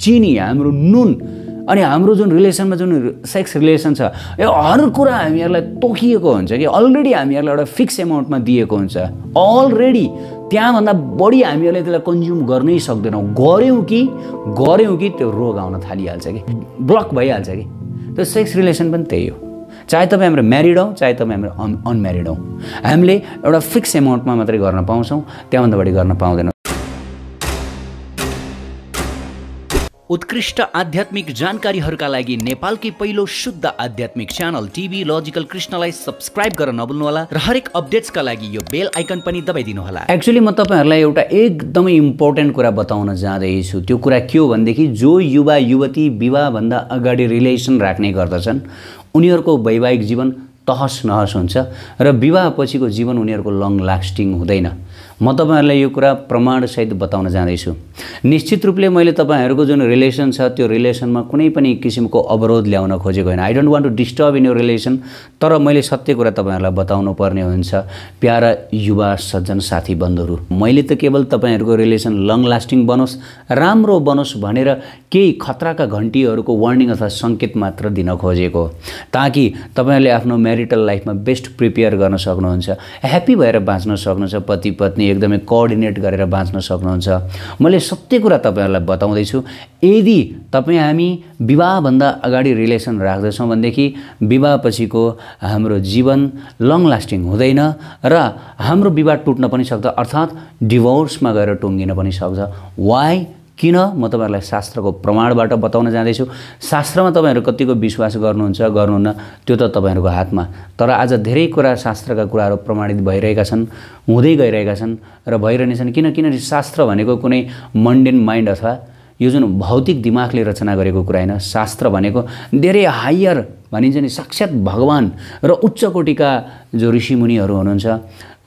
चिनी हाम्रो नुन अनि हाम्रो जुन रिलेसनमा जुन सेक्स रिलेसन छ यो हर कुरा हामीहरूलाई तोकिएको हुन्छ कि अलरेडी हामीहरूलाई एउटा फिक्स एमाउन्टमा दिएको हुन्छ अलरेडी त्यहाँभन्दा बढी हामीहरूले त्यसलाई कन्ज्युम गर्नै सक्दैनौँ गऱ्यौँ कि गऱ्यौँ कि त्यो रोग आउन थालिहाल्छ कि ब्लक भइहाल्छ कि त्यो सेक्स रिलेसन पनि त्यही हो चाहे तपाईँ हाम्रो म्यारिड हौ चाहे तपाईँ हाम्रो अन अनम्यारिड हौ हामीले एउटा फिक्स एमाउन्टमा मात्रै गर्न पाउँछौँ त्यहाँभन्दा बढी गर्न पाउँदैनौँ उत्कृष्ट आध्यात्मिक जानकारीहरूका लागि नेपालकै पहिलो शुद्ध आध्यात्मिक च्यानल टिभी लजिकल कृष्णलाई सब्सक्राइब गर्न नभुल्नुहोला र हरेक अपडेट्सका लागि यो बेल आइकन पनि दबाइदिनु होला एक्चुली म तपाईँहरूलाई एउटा एकदमै इम्पोर्टेन्ट कुरा बताउन जाँदैछु त्यो कुरा के हो भनेदेखि जो युवा युवती विवाहभन्दा अगाडि रिलेसन राख्ने गर्दछन् उनीहरूको वैवाहिक जीवन तहस नहस हुन्छ र विवाहपछिको जीवन उनीहरूको लङ लास्टिङ हुँदैन म तपाईँहरूलाई यो कुरा प्रमाणसहित बताउन जाँदैछु निश्चित रूपले मैले तपाईँहरूको जुन रिलेसन छ त्यो रिलेसनमा कुनै पनि किसिमको अवरोध ल्याउन खोजेको होइन I don't want to disturb in यो रिलेसन तर मैले सत्य कुरा तपाईँहरूलाई बताउनु पर्ने हुन्छ प्यारा युवा सज्जन साथी बन्धुहरू मैले त केवल तपाईँहरूको रिलेसन लङ लास्टिङ बनोस् राम्रो बनोस् भनेर केही खतराका घन्टीहरूको वार्निङ अथवा सङ्केत मात्र दिन खोजेको ताकि तपाईँहरूले आफ्नो म्यारिटल लाइफमा बेस्ट प्रिपेयर गर्न सक्नुहुन्छ ह्याप्पी भएर बाँच्न सक्नुहुन्छ पति पत्नी एकदमै कोअर्डिनेट गरेर बाँच्न सक्नुहुन्छ मैले सत्य कुरा तपाईँहरूलाई बताउँदैछु यदि तपाईँ हामी विवाहभन्दा अगाडि रिलेसन राख्दछौँ भनेदेखि विवाहपछिको हाम्रो जीवन लङ लास्टिङ हुँदैन र हाम्रो विवाह टुट्न पनि सक्छ अर्थात् डिभोर्समा गएर टुङ्गिन पनि सक्छ वाइ किन म तपाईँहरूलाई शास्त्रको प्रमाणबाट बताउन जाँदैछु शास्त्रमा तपाईँहरू कतिको विश्वास गर्नुहुन्छ गर्नुहुन्न त्यो त तपाईँहरूको हातमा तर आज धेरै कुरा शास्त्रका कुराहरू प्रमाणित भइरहेका छन् हुँदै गइरहेका छन् र छन् किन किनभने शास्त्र भनेको कुनै मन्डेन माइन्ड अथवा यो जुन भौतिक दिमागले रचना गरेको कुरा होइन शास्त्र भनेको धेरै हायर भनिन्छ नि साक्षात् भगवान् र उच्च कोटिका जो ऋषिमुनिहरू हुनुहुन्छ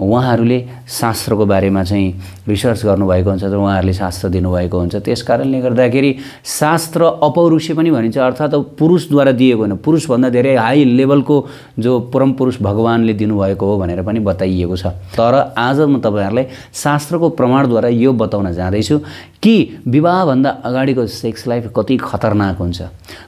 उहाँहरूले शास्त्रको बारेमा चाहिँ रिसर्च गर्नुभएको हुन्छ र उहाँहरूले शास्त्र दिनुभएको हुन्छ त्यस कारणले गर्दाखेरि शास्त्र अपौरुषी पनि भनिन्छ अर्थात् पुरुषद्वारा दिएको होइन पुरुषभन्दा धेरै हाई लेभलको जो परम पुरुष भगवान्ले दिनुभएको हो भनेर पनि बताइएको छ तर आज म तपाईँहरूलाई शास्त्रको प्रमाणद्वारा यो बताउन जाँदैछु कि विवाहभन्दा अगाडिको सेक्स लाइफ कति खतरनाक हुन्छ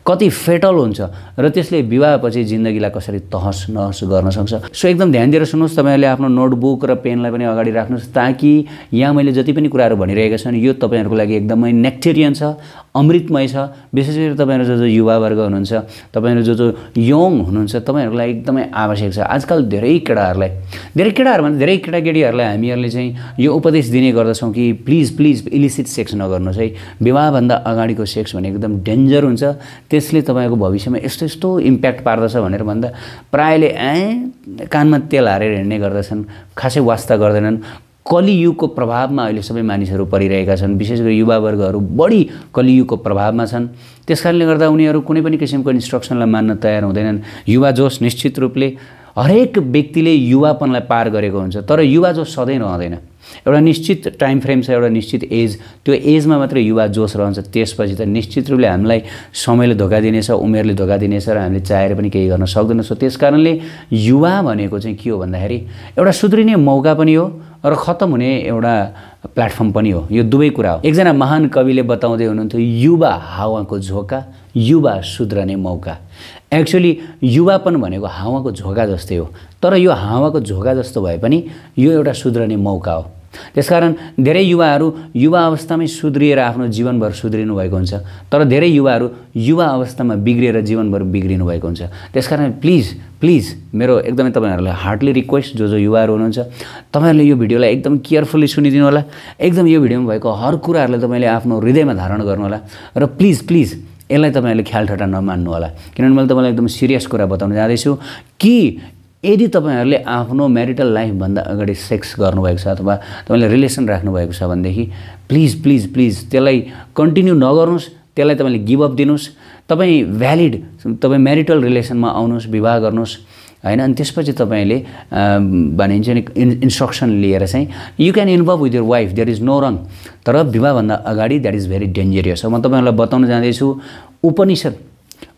कति फेटल हुन्छ र त्यसले विवाहपछि जिन्दगीलाई कसरी तहस नहस गर्न सक्छ सो एकदम ध्यान दिएर सुन्नुहोस् तपाईँहरूले आफ्नो नोटबुक र पेनलाई पनि अगाडि राख्नुहोस् ताकि यहाँ मैले जति पनि कुराहरू भनिरहेका छन् यो तपाईँहरूको लागि एकदमै नेक्टेरियन छ अमृतमय छ विशेष गरी तपाईँहरू जो जो युवावर्ग हुनुहुन्छ तपाईँहरू जो जो यङ हुनुहुन्छ लागि एकदमै आवश्यक छ आजकल धेरै केटाहरूलाई धेरै केटाहरूभन्दा धेरै केटाकेटीहरूलाई हामीहरूले चाहिँ यो उपदेश दिने गर्दछौँ कि प्लिज प्लिज इलिसिट सेक्स नगर्नुहोस् है विवाहभन्दा अगाडिको सेक्स भने एकदम डेन्जर हुन्छ त्यसले तपाईँको भविष्यमा यस्तो यस्तो इम्प्याक्ट पार्दछ भनेर भन्दा प्रायले ए कानमा तेल हारेर हिँड्ने गर्दछन् खासै वास्ता गर्दैनन् कलियुगको प्रभावमा अहिले सबै मानिसहरू परिरहेका छन् विशेष गरी युवावर्गहरू बढी कलियुगको प्रभावमा छन् त्यस कारणले गर्दा उनीहरू कुनै पनि किसिमको इन्स्ट्रक्सनलाई मान्न तयार हुँदैनन् युवा जोस निश्चित रूपले हरेक व्यक्तिले युवापनलाई पार गरेको हुन्छ तर युवा जोस सधैँ रहँदैन एउटा निश्चित टाइम फ्रेम छ एउटा निश्चित एज त्यो एजमा मात्रै युवा जोस रहन्छ त्यसपछि त निश्चित रूपले हामीलाई समयले धोका दिनेछ उमेरले धोका दिनेछ र हामीले चाहेर पनि केही गर्न सक्दैन सो त्यस कारणले युवा भनेको चाहिँ के हो भन्दाखेरि एउटा सुध्रिने मौका पनि हो र खत्तम हुने एउटा प्लेटफर्म पनि हो यो दुवै कुरा हो एकजना महान कविले बताउँदै हुनुहुन्थ्यो युवा हावाको झोका युवा सुध्रने मौका एक्चुली युवापन भनेको हावाको झोका जस्तै हो तर यो हावाको झोका जस्तो भए पनि यो एउटा सुध्रने मौका हो त्यसकारण धेरै युवाहरू युवा अवस्थामै सुध्रिएर आफ्नो जीवनभर सुध्रिनु भएको हुन्छ तर धेरै युवाहरू युवा अवस्थामा बिग्रिएर जीवनभर बिग्रिनु भएको हुन्छ त्यसकारण प्लिज प्लिज मेरो एकदमै तपाईँहरूलाई हार्डली रिक्वेस्ट जो जो युवाहरू हुनुहुन्छ तपाईँहरूले यो भिडियोलाई एकदम केयरफुल्ली सुनिदिनु होला एकदम यो भिडियोमा भएको हर कुराहरूलाई तपाईँले आफ्नो हृदयमा धारण गर्नुहोला र प्लिज प्लिज यसलाई तपाईँहरूले ख्याल ठट्टा नमान्नु होला किनभने मैले तपाईँलाई एकदम सिरियस कुरा बताउन जाँदैछु कि यदि तपाईँहरूले आफ्नो म्यारिटल लाइफभन्दा अगाडि सेक्स गर्नुभएको छ अथवा तपाईँले रिलेसन राख्नुभएको छ भनेदेखि प्लिज प्लिज प्लिज त्यसलाई कन्टिन्यू नगर्नुहोस् त्यसलाई तपाईँले गिभअप दिनुहोस् तपाईँ भ्यालिड तपाईँ म्यारिटल रिलेसनमा आउनुहोस् विवाह गर्नुहोस् होइन अनि त्यसपछि तपाईँले भनिन्छ नि इन्स्ट्रक्सन लिएर चाहिँ you can involve with your wife there is no wrong तर विवाहभन्दा अगाडि द्याट इज भेरी डेन्जरियस म तपाईँहरूलाई बताउन जाँदैछु उपनिषद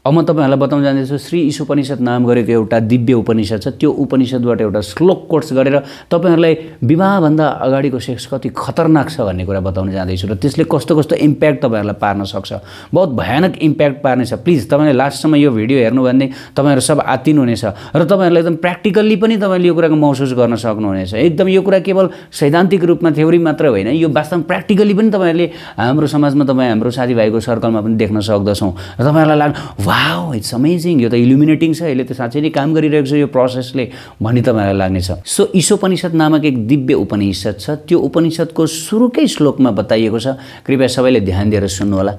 अब म तपाईँहरूलाई बताउन जाँदैछु श्री उपनिषद नाम गरेको एउटा दिव्य उपनिषद छ त्यो उपनिषदबाट एउटा श्लोक कोर्स गरेर तपाईँहरूलाई विवाहभन्दा अगाडिको सेक्स कति खतरनाक छ भन्ने कुरा बताउन जाँदैछु र त्यसले कस्तो कस्तो इम्प्याक्ट तपाईँहरूलाई पार्न सक्छ बहुत भयानक इम्प्याक्ट पार्नेछ प्लिज तपाईँले लास्टसम्म यो भिडियो हेर्नु भने तपाईँहरू सब आतिन हुनेछ र तपाईँहरूलाई एकदम प्र्याक्टिकल्ली पनि तपाईँले यो कुराको महसुस गर्न सक्नुहुनेछ एकदम यो कुरा केवल सैद्धान्तिक रूपमा थ्योरी मात्र होइन यो वास्तवमा प्र्याक्टिकली पनि तपाईँहरूले हाम्रो समाजमा तपाईँ हाम्रो साथीभाइको सर्कलमा पनि देख्न सक्दछौँ र तपाईँहरूलाई लाग्नु वाओ इट्स अमेजिङ यो त इल्युमिनेटिङ छ यसले त साँच्चै नै काम गरिरहेको छ यो प्रोसेसले भन्ने तपाईँलाई लाग्नेछ सो ईशोपनिषद नामक एक दिव्य उपनिषद छ त्यो उपनिषदको सुरुकै श्लोकमा बताइएको छ कृपया सबैले ध्यान दिएर सुन्नुहोला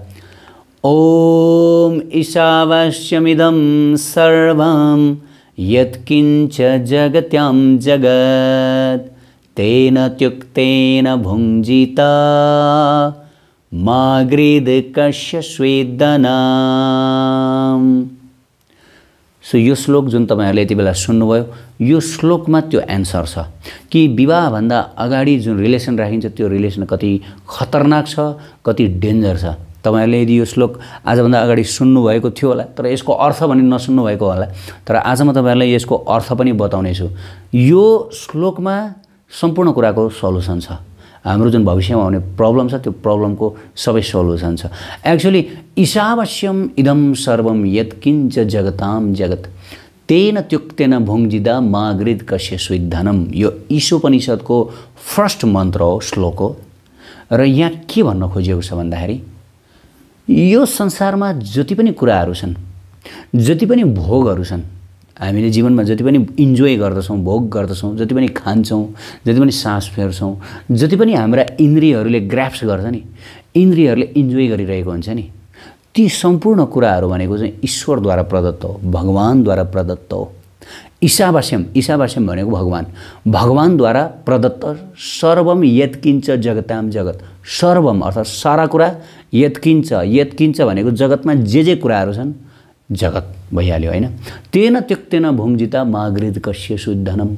ओम ईशावास्यमिदं सर्वम यत्किञ्च जगत्यां जगत् तेन त्युक्तेन भुञ्जिता मागृद कश्य सो यो श्लोक जुन तपाईँहरूले यति बेला सुन्नुभयो यो श्लोकमा त्यो एन्सर छ कि विवाहभन्दा अगाडि जुन रिलेसन राखिन्छ त्यो रिलेसन कति खतरनाक छ कति डेन्जर छ तपाईँहरूले यदि यो श्लोक आजभन्दा अगाडि सुन्नुभएको थियो होला तर यसको अर्थ भने नसुन्नुभएको होला तर आज म तपाईँहरूलाई यसको अर्थ पनि बताउनेछु यो श्लोकमा सम्पूर्ण कुराको सल्युसन छ हाम्रो जुन भविष्यमा आउने प्रब्लम छ त्यो प्रब्लमको सबै सल्युसन छ एक्चुली ईशावश्यम इदम सर्वम यत्किञ्च जगताम जगत तेन त्युक्तेन भुङ्जिदा मागृद कस्य सुद्धनम यो ईशोपनिषद्को फर्स्ट मन्त्र हो श्लोक हो र यहाँ के भन्न खोजिएको छ भन्दाखेरि यो संसारमा जति पनि कुराहरू छन् जति पनि भोगहरू छन् हामीले जीवनमा जति पनि इन्जोय गर्दछौँ भोग गर्दछौँ जति पनि खान्छौँ जति पनि सास फेर्छौँ जति पनि हाम्रा इन्द्रियहरूले ग्राफ्स गर्छ नि इन्द्रियहरूले इन्जोय गरिरहेको हुन्छ नि ती सम्पूर्ण कुराहरू भनेको चाहिँ ईश्वरद्वारा प्रदत्त हो भगवान्द्वारा प्रदत्त हो ईशावास्यम ईशावास्यम भनेको भगवान् भगवान्द्वारा प्रदत्त सर्वम यत्किन्छ जगताम जगत सर्वम अर्थात् सारा कुरा यत्किन्छ यत्किन्छ भनेको जगतमा जे जे कुराहरू छन् जगत भइहाल्यो होइन तेन त्यक्तेन भुङ्जिता मागृद कस्य शुद्धनम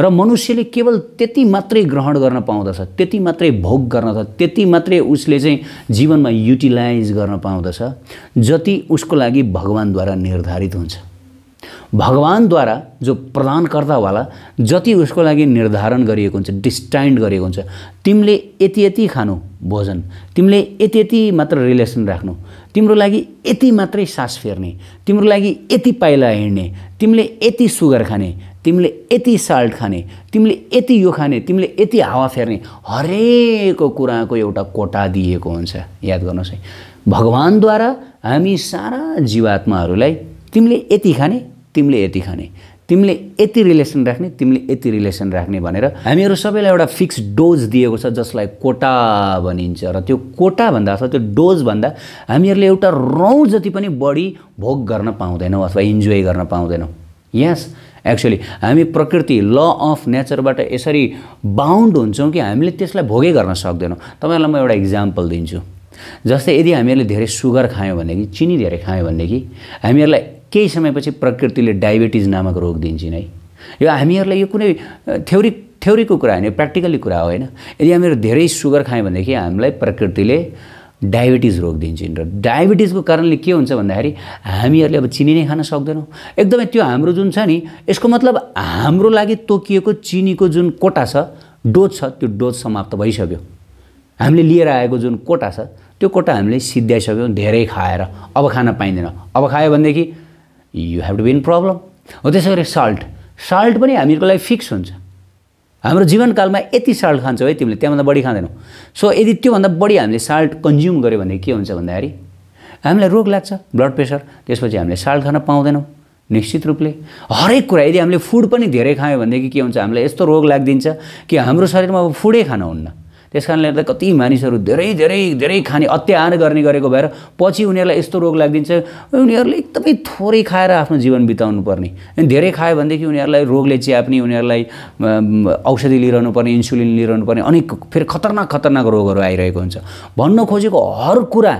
र मनुष्यले केवल त्यति मात्रै ग्रहण गर्न पाउँदछ त्यति मात्रै भोग गर्नछ त्यति मात्रै उसले चाहिँ जीवनमा युटिलाइज गर्न पाउँदछ जति उसको लागि भगवान्द्वारा निर्धारित हुन्छ भगवान्द्वारा जो प्रदानकर्तावाला जति उसको लागि निर्धारण गरिएको हुन्छ डिस्टाइन्ड गरिएको हुन्छ तिमीले यति यति खानु भोजन तिमीले यति यति मात्र रिलेसन राख्नु तिम्रो लागि यति मात्रै सास फेर्ने तिम्रो लागि यति पाइला हिँड्ने तिमीले यति सुगर खाने तिमीले यति साल्ट खाने तिमीले यति यो खाने तिमीले यति हावा फेर्ने हरेक कुराको एउटा कोटा दिएको हुन्छ याद गर्नुहोस् है भगवान्द्वारा हामी सारा जीवात्माहरूलाई तिमीले यति खाने तिमीले यति खाने तिमीले यति रिलेसन राख्ने तिमीले यति रिलेसन राख्ने भनेर हामीहरू सबैलाई एउटा फिक्स डोज दिएको छ जसलाई कोटा भनिन्छ र त्यो कोटा भन्दा अथवा त्यो डोजभन्दा हामीहरूले एउटा रौँ जति पनि बढी भोग गर्न पाउँदैनौँ अथवा इन्जोय गर्न पाउँदैनौँ यस एक्चुली हामी प्रकृति ल अफ नेचरबाट यसरी बााउन्ड हुन्छौँ कि हामीले त्यसलाई भोगै गर्न सक्दैनौँ तपाईँहरूलाई म एउटा इक्जाम्पल दिन्छु जस्तै यदि हामीहरूले धेरै सुगर खायौँ भनेदेखि चिनी धेरै खायौँ भनेदेखि हामीहरूलाई केही समयपछि प्रकृतिले डायबिटिज नामक रोग दिन्छन् है यो हामीहरूलाई यो कुनै थ्योरी थ्योरीको कुरा होइन प्र्याक्टिकली कुरा होइन यदि हामीहरू धेरै सुगर खायौँ भनेदेखि हामीलाई प्रकृतिले डायबिटिज रोग दिन्छन् र डायबिटिजको कारणले के हुन्छ भन्दाखेरि हामीहरूले अब चिनी नै खान सक्दैनौँ एकदमै त्यो हाम्रो जुन छ नि यसको मतलब हाम्रो लागि तोकिएको चिनीको जुन कोटा छ डोज छ त्यो डोज समाप्त भइसक्यो हामीले लिएर आएको जुन कोटा छ त्यो कोटा हामीले सिद्ध्याइसक्यौँ धेरै खाएर अब खान पाइँदैन अब खायो भनेदेखि you have to been in problem हो त्यसै गरी साल्ट साल्ट पनि हामीहरूको लागि फिक्स हुन्छ हाम्रो जीवनकालमा यति साल्ट खान्छौँ है तिमीले त्यहाँभन्दा बढी खाँदैनौ सो यदि त्योभन्दा बढी हामीले साल्ट कन्ज्युम गऱ्यो भने के हुन्छ भन्दाखेरि हामीलाई रोग लाग्छ ब्लड प्रेसर त्यसपछि हामीले साल्ट खान पाउँदैनौँ निश्चित रूपले हरेक कुरा यदि हामीले फुड पनि धेरै खायौँ भनेदेखि के हुन्छ हामीलाई यस्तो रोग लागिदिन्छ कि हाम्रो शरीरमा अब फुडै खान हुन्न त्यस कारणले गर्दा कति मानिसहरू धेरै धेरै धेरै खाने अत्याहार गर्ने गरेको भएर पछि उनीहरूलाई यस्तो रोग लागिदिन्छ उनीहरूले एकदमै थोरै खाएर आफ्नो जीवन बिताउनु पर्ने अनि धेरै खायो भनेदेखि उनीहरूलाई रोगले च्याप्ने उनीहरूलाई औषधि लिइरहनु पर्ने इन्सुलिन लिइरहनु पर्ने अनेक फेरि खतरनाक खतरनाक रोगहरू आइरहेको हुन्छ भन्न खोजेको हर कुरा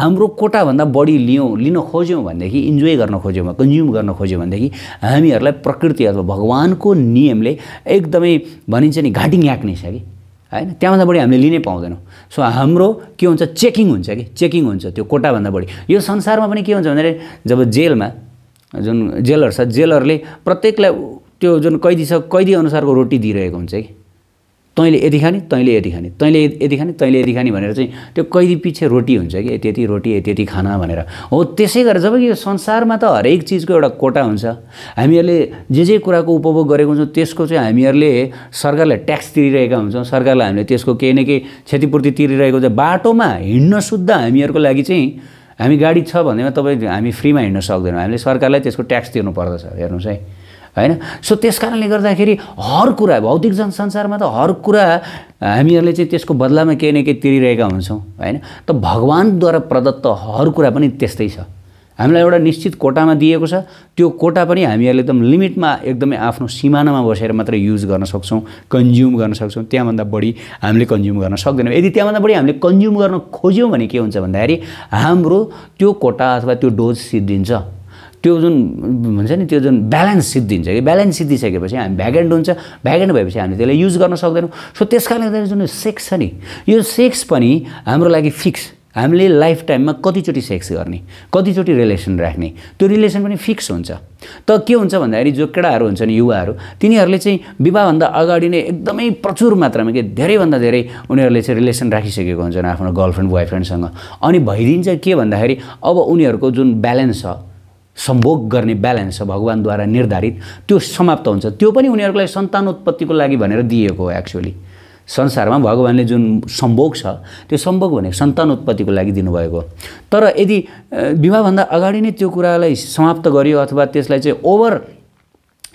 हाम्रो कोटाभन्दा बढी लियौँ लिन खोज्यौँ भनेदेखि इन्जोय गर्न खोज्यौँ कन्ज्युम गर्न खोज्यौँ भनेदेखि हामीहरूलाई प्रकृति अथवा भगवान्को नियमले एकदमै भनिन्छ नि घाँटी याक्ने छ कि होइन त्यहाँभन्दा बढी हामीले लिनै पाउँदैनौँ सो हाम्रो के हुन्छ चेकिङ हुन्छ कि चेकिङ हुन्छ त्यो कोटाभन्दा बढी यो संसारमा पनि के हुन्छ भन्दाखेरि जब जेलमा जुन जेलर छ जेलरले प्रत्येकलाई त्यो जुन कैदी छ कैदी अनुसारको रोटी दिइरहेको हुन्छ कि तैँले यति खाने तैँले यति खाने तैँले यति खाने तैँले यति खाने भनेर चाहिँ त्यो कैदी पछि रोटी हुन्छ कि यति यति रोटी यति यति खाना भनेर हो त्यसै गरेर जब यो संसारमा त हरेक चिजको एउटा कोटा हुन्छ हामीहरूले जे जे कुराको उपभोग गरेको हुन्छौँ त्यसको चाहिँ हामीहरूले सरकारलाई ट्याक्स तिरिरहेका हुन्छौँ सरकारलाई हामीले त्यसको केही न केही क्षतिपूर्ति तिरिरहेको हुन्छ बाटोमा हिँड्न शुद्ध हामीहरूको लागि चाहिँ हामी गाडी छ भन्दैमा तपाईँ हामी फ्रीमा हिँड्न सक्दैनौँ हामीले सरकारलाई त्यसको ट्याक्स तिर्नु पर्दछ हेर्नुहोस् है होइन सो त्यस कारणले गर्दाखेरि हर कुरा भौतिक जनसंसारमा त हर कुरा हामीहरूले चाहिँ त्यसको बदलामा केही न केही तिरिरहेका हुन्छौँ होइन त भगवान्द्वारा प्रदत्त हर कुरा पनि त्यस्तै छ हामीलाई एउटा निश्चित कोटामा दिएको छ त्यो कोटा पनि हामीहरूले एकदम लिमिटमा एकदमै आफ्नो सिमानामा बसेर मात्रै युज गर्न सक्छौँ कन्ज्युम गर्न सक्छौँ त्यहाँभन्दा बढी हामीले कन्ज्युम गर्न सक्दैनौँ यदि त्यहाँभन्दा बढी हामीले कन्ज्युम गर्न खोज्यौँ भने के हुन्छ भन्दाखेरि हाम्रो त्यो कोटा अथवा त्यो डोज सिद्धिन्छ त्यो जुन हुन्छ नि त्यो जुन ब्यालेन्स सिद्धिन्छ कि ब्यालेन्स सिद्धिसकेपछि हामी भ्यागेन्ट हुन्छ भ्यागेन्ट भएपछि हामी त्यसलाई युज गर्न सक्दैनौँ सो त्यस कारणले गर्दाखेरि जुन सेक्स छ नि यो सेक्स पनि हाम्रो लागि फिक्स हामीले लाइफ टाइममा कतिचोटि सेक्स गर्ने कतिचोटि रिलेसन राख्ने त्यो रिलेसन पनि फिक्स हुन्छ त के हुन्छ भन्दाखेरि जो केटाहरू हुन्छन् युवाहरू तिनीहरूले चाहिँ विवाहभन्दा अगाडि नै एकदमै प्रचुर मात्रामा के धेरैभन्दा धेरै उनीहरूले चाहिँ रिलेसन राखिसकेको हुन्छन् आफ्नो गर्लफ्रेन्ड बोयफ्रेन्डसँग अनि भइदिन्छ के भन्दाखेरि अब उनीहरूको जुन ब्यालेन्स छ सम्भोग गर्ने ब्यालेन्स छ भगवान्द्वारा निर्धारित त्यो समाप्त हुन्छ त्यो पनि उनीहरूलाई सन्तानोत्पत्तिको लागि भनेर दिएको हो एक्चुअली संसारमा भगवान्ले जुन सम्भोग छ त्यो सम्भोग भनेको उत्पत्तिको लागि दिनुभएको तर यदि विवाहभन्दा अगाडि नै त्यो कुरालाई समाप्त गरियो अथवा त्यसलाई चाहिँ ओभर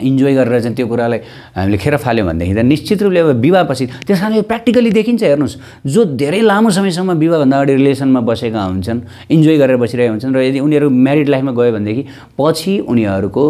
इन्जोय गरेर चाहिँ त्यो कुरालाई हामीले खेर फाल्यौँ भनेदेखि त निश्चित रूपले अब विवाहपछि त्यस कारण यो प्र्याक्टिकली देखिन्छ हेर्नुहोस् जो धेरै लामो समयसम्म विवाहभन्दा अगाडि रिलेसनमा बसेका हुन्छन् इन्जोय गरेर बसिरहेका हुन्छन् र यदि उनीहरू म्यारिड लाइफमा गयो भनेदेखि पछि उनीहरूको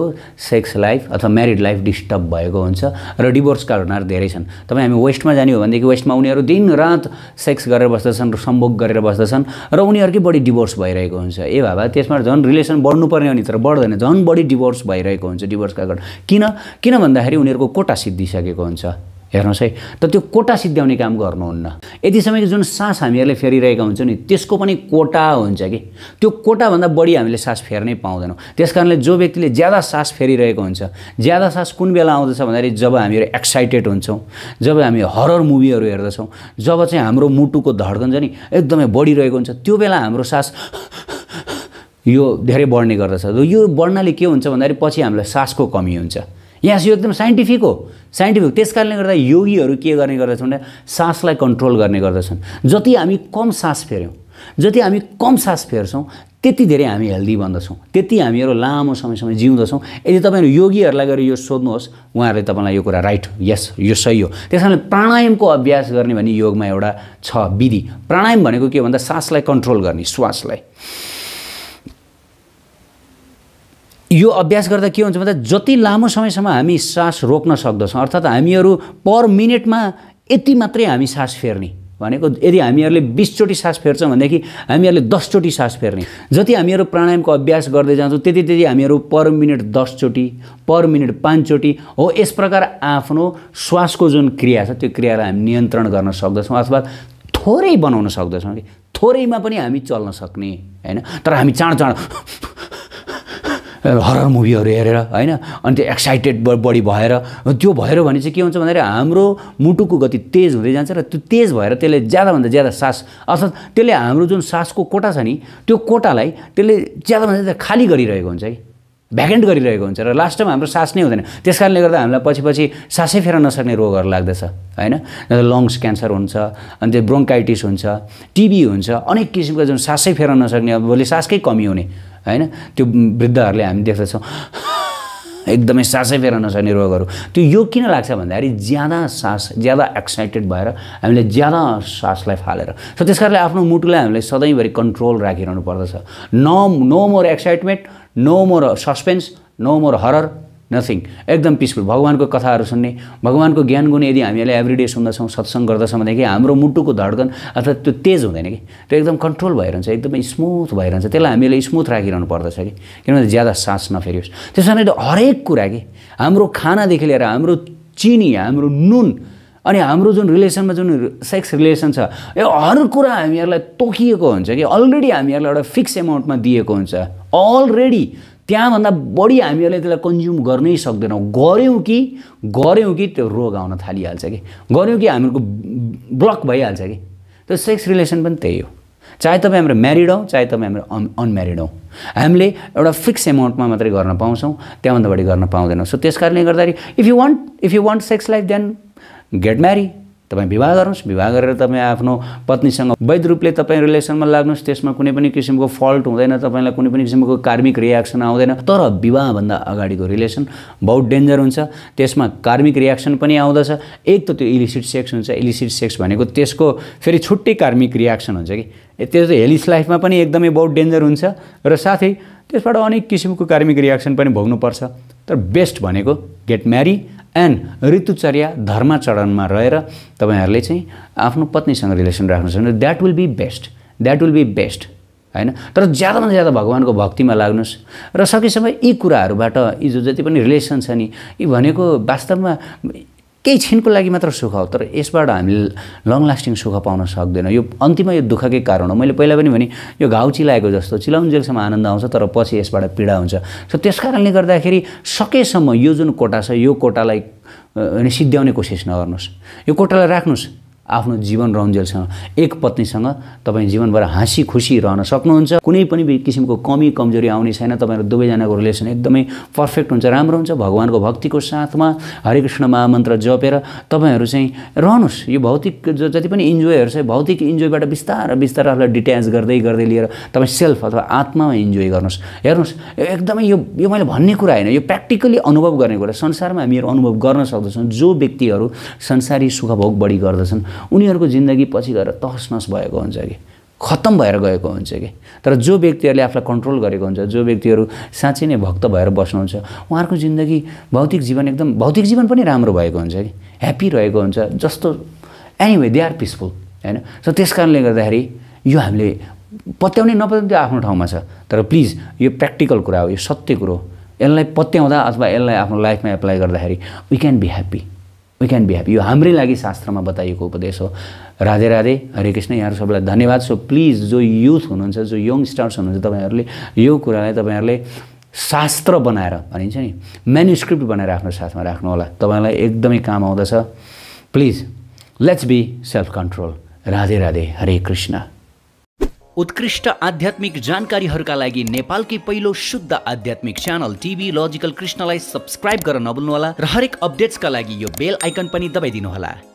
सेक्स लाइफ अथवा म्यारिड लाइफ डिस्टर्ब भएको हुन्छ र डिभोर्सका घटनाहरू धेरै छन् तपाईँ हामी वेस्टमा जाने हो भनेदेखि वेस्टमा उनीहरू रात सेक्स गरेर बस्दछन् र सम्भोग गरेर बस्दछन् र उनीहरूकै बढी डिभोर्स भइरहेको हुन्छ ए बाबा त्यसमा झन् रिलेसन बढ्नुपर्ने हो नि तर बढ्दैन झन् बढी डिभोर्स भइरहेको हुन्छ डिभोर्सका घटना किन किन भन्दाखेरि उनीहरूको कोटा सिद्धिसकेको हुन्छ हेर्नुहोस् है त त्यो कोटा सिद्ध्याउने काम गर्नुहुन्न यति समयको जुन सास हामीहरूले फेरिरहेका हुन्छौँ नि त्यसको पनि कोटा हुन्छ कि त्यो कोटाभन्दा बढी हामीले सास फेर्नै पाउँदैनौँ त्यस कारणले जो व्यक्तिले ज्यादा सास फेरिरहेको हुन्छ ज्यादा सास कुन बेला आउँदछ भन्दाखेरि जब हामीहरू एक्साइटेड हुन्छौँ जब हामी हरर मुभीहरू हेर्दछौँ जब चाहिँ हाम्रो मुटुको धड्कन चाहिँ नि एकदमै बढिरहेको हुन्छ त्यो बेला हाम्रो सास यो धेरै बढ्ने गर्दछ यो बढ्नाले के हुन्छ भन्दाखेरि पछि हामीलाई सासको कमी हुन्छ यहाँ यो एकदम साइन्टिफिक हो साइन्टिफिक त्यस कारणले गर्दा योगीहरू के गर्ने गर्दछन् भने सासलाई कन्ट्रोल गर्ने गर्दछन् जति हामी कम सास फेऱ्यौँ जति हामी कम सास फेर्छौँ त्यति धेरै हामी हेल्दी बन्दछौँ त्यति हामीहरू लामो समयसम्म जिउँदछौँ यदि तपाईँहरू योगीहरूलाई गएर यो सोध्नुहोस् उहाँहरूले तपाईँलाई यो कुरा राइट यस यो सही हो त्यस कारणले प्राणायामको अभ्यास गर्ने भन्ने योगमा एउटा छ विधि प्राणायाम भनेको के भन्दा सासलाई कन्ट्रोल गर्ने श्वासलाई यो अभ्यास गर्दा के हुन्छ भन्दा जति लामो समयसम्म हामी सास रोक्न सक्दछौँ अर्थात् हामीहरू पर मिनटमा यति मात्रै हामी सास फेर्ने भनेको यदि हामीहरूले बिसचोटि सास फेर्छौँ भनेदेखि हामीहरूले दसचोटि सास फेर्ने जति हामीहरू प्राणायामको अभ्यास गर्दै जान्छौँ त्यति त्यति हामीहरू पर मिनट दसचोटि पर मिनट पाँचचोटि हो यस प्रकार आफ्नो श्वासको जुन क्रिया छ त्यो क्रियालाई हामी नियन्त्रण गर्न सक्दछौँ अथवा थोरै बनाउन सक्दछौँ कि थोरैमा पनि हामी चल्न सक्ने होइन तर हामी चाँड चाँड हरर मुभीहरू हेरेर होइन अनि त्यो एक्साइटेड बढी भएर त्यो भएर भने चाहिँ के हुन्छ भन्दाखेरि हाम्रो मुटुको गति तेज हुँदै जान्छ र त्यो तेज भएर त्यसले ज्यादाभन्दा ज्यादा सास अर्थात् त्यसले हाम्रो जुन सासको कोटा छ नि त्यो कोटालाई त्यसले ज्यादाभन्दा ज्यादा खाली गरिरहेको हुन्छ है भ्याकेन्ट गरिरहेको हुन्छ र लास्टमा हाम्रो सास नै हुँदैन त्यस कारणले गर्दा हामीलाई पछि पछि सासै फेर्न नसक्ने रोगहरू लाग्दछ होइन लङ्स क्यान्सर हुन्छ अनि त्यो ब्रोङ्काइटिस हुन्छ टिबी हुन्छ अनेक किसिमका जुन सासै फेर्न नसक्ने अब भोलि सासकै कमी हुने होइन त्यो वृद्धहरूले हामी देख्दछौँ एकदमै सासै फेर्न नसक्ने रोगहरू त्यो यो किन लाग्छ भन्दाखेरि ज्यादा सास ज्यादा एक्साइटेड भएर हामीले ज्यादा सासलाई फालेर सो त्यस कारणले आफ्नो मुटुलाई हामीले सधैँभरि कन्ट्रोल राखिरहनु पर्दछ no no more excitement no more suspense no more horror nothing एकदम पिसफुल भगवान्को कथाहरू सुन्ने भगवान्को ज्ञान गुण यदि हामीहरूले एभ्रिडे सुन्दछौँ सत्सङ्ग गर्दछौँ भनेदेखि हाम्रो मुटुको धड्कन अथवा त्यो तेज हुँदैन कि त्यो एकदम कन्ट्रोल भइरहन्छ एकदमै स्मुथ भइरहन्छ त्यसलाई हामीले स्मुथ राखिरहनु पर्दछ कि किनभने ज्यादा सास नफेरियोस् त्यस कारणले हरेक कुरा कि हाम्रो खानादेखि लिएर हाम्रो चिनी हाम्रो नुन अनि हाम्रो जुन रिलेसनमा जुन सेक्स रिलेसन छ यो हर कुरा हामीहरूलाई तोकिएको हुन्छ कि अलरेडी हामीहरूलाई एउटा फिक्स एमाउन्टमा दिएको हुन्छ अलरेडी त्यहाँभन्दा बढी हामीहरूले त्यसलाई कन्ज्युम गर्नै सक्दैनौँ गऱ्यौँ कि गऱ्यौँ कि त्यो रोग आउन थालिहाल्छ कि गऱ्यौँ कि हामीहरूको ब्लक भइहाल्छ कि त्यो सेक्स रिलेसन पनि त्यही हो चाहे तपाईँ हाम्रो म्यारिड हौ चाहे तपाईँ हाम्रो अन अनम्यारिड हौ हामीले एउटा फिक्स एमाउन्टमा मात्रै गर्न पाउँछौँ त्यहाँभन्दा बढी गर्न पाउँदैनौँ सो त्यस कारणले गर्दाखेरि if you want if you want sex life then get marry तपाईँ विवाह गर्नुहोस् विवाह गरेर तपाईँ आफ्नो पत्नीसँग वैध रूपले तपाईँ रिलेसनमा लाग्नुहोस् त्यसमा कुनै पनि किसिमको फल्ट हुँदैन तपाईँलाई कुनै पनि किसिमको कार्मिक रियाक्सन आउँदैन तर विवाहभन्दा अगाडिको रिलेसन बहुत डेन्जर हुन्छ त्यसमा कार्मिक रियाक्सन पनि आउँदछ एक त त्यो इलिसिड सेक्स हुन्छ इलिसिड सेक्स भनेको त्यसको फेरि छुट्टै कार्मिक रियाक्सन हुन्छ कि त्यो त हेलिस लाइफमा पनि एकदमै बहुत डेन्जर हुन्छ र साथै त्यसबाट अनेक किसिमको कार्मिक रियाक्सन पनि भोग्नुपर्छ तर बेस्ट भनेको गेट म्यारी एन्ड ऋतुचर्या धर्माचरणमा रहेर तपाईँहरूले चाहिँ आफ्नो पत्नीसँग रिलेसन राख्नु छ भने that will be best that will be best होइन तर ज्यादाभन्दा ज्यादा भगवान्को भक्तिमा लाग्नुहोस् र सकेसम्म यी कुराहरूबाट यी जो जति पनि रिलेसन छ नि यी भनेको वास्तवमा केही छिनको लागि मात्र सुख हो तर यसबाट हामीले लङ लास्टिङ सुख पाउन सक्दैन यो अन्तिममा यो दुःखकै कारण हो मैले पहिला पनि भने यो घाउ चिलाएको जस्तो चिलाउन्जेलसम्म आनन्द आउँछ तर पछि यसबाट पीडा हुन्छ सो त्यस कारणले गर्दाखेरि सकेसम्म यो जुन कोटा छ यो कोटालाई सिद्ध्याउने कोसिस नगर्नुहोस् यो कोटालाई राख्नुहोस् आफ्नो जीवन रहन्जेलसँग एक पत्नीसँग तपाईँ जीवनभर हाँसी खुसी रहन सक्नुहुन्छ कुनै पनि किसिमको कमी कमजोरी आउने छैन तपाईँहरू दुवैजनाको रिलेसन एकदमै पर्फेक्ट हुन्छ राम्रो हुन्छ भगवान्को भक्तिको साथमा हरेकृष्ण महामन्त्र जपेर तपाईँहरू चाहिँ रहनुहोस् यो भौतिक जति पनि इन्जोयहरू छ भौतिक इन्जोयबाट बिस्तारै बिस्तारै आफूलाई डिट्याच गर्दै गर्दै लिएर तपाईँ सेल्फ अथवा आत्मामा इन्जोय गर्नुहोस् हेर्नुहोस् एकदमै यो यो मैले भन्ने कुरा होइन यो प्र्याक्टिकली अनुभव गर्ने कुरा संसारमा हामीहरू अनुभव गर्न सक्दछौँ जो व्यक्तिहरू संसारी सुखभोग बढी गर्दछन् उनीहरूको जिन्दगी पछि गएर तहस नस भएको हुन्छ कि खत्तम भएर गएको हुन्छ कि तर जो व्यक्तिहरूले आफूलाई कन्ट्रोल गरेको हुन्छ जो व्यक्तिहरू साँच्चै नै भक्त भएर बस्नुहुन्छ उहाँहरूको जिन्दगी भौतिक जीवन एकदम भौतिक जीवन पनि राम्रो भएको हुन्छ कि ह्याप्पी रहेको हुन्छ जस्तो एनिवे दे आर पिसफुल होइन सो त्यस कारणले गर्दाखेरि यो हामीले पत्याउने नपत्याउने आफ्नो ठाउँमा छ तर प्लिज यो प्र्याक्टिकल कुरा हो यो सत्य कुरो हो यसलाई पत्याउँदा अथवा यसलाई आफ्नो लाइफमा एप्लाई गर्दाखेरि we can be happy we can be happy यो हाम्रै लागि शास्त्रमा बताइएको उपदेश हो राधे राधे हरे कृष्ण यहाँहरू सबैलाई धन्यवाद सो प्लिज जो युथ हुनुहुन्छ जो यङ स्टार्स हुनुहुन्छ तपाईँहरूले यो कुरालाई तपाईँहरूले शास्त्र बनाएर भनिन्छ नि म्यानुस्क्रिप्ट बनाएर आफ्नो साथमा राख्नु होला तपाईँलाई एकदमै काम आउँदछ please let's be self control Radhe Radhe Hare Krishna उत्कृष्ट आध्यात्मिक जानकारीहरूका लागि नेपालकै पहिलो शुद्ध आध्यात्मिक च्यानल टिभी लजिकल कृष्णलाई सब्सक्राइब गर्न नभुल्नुहोला र हरेक अपडेट्सका लागि यो बेल आइकन पनि दबाइदिनुहोला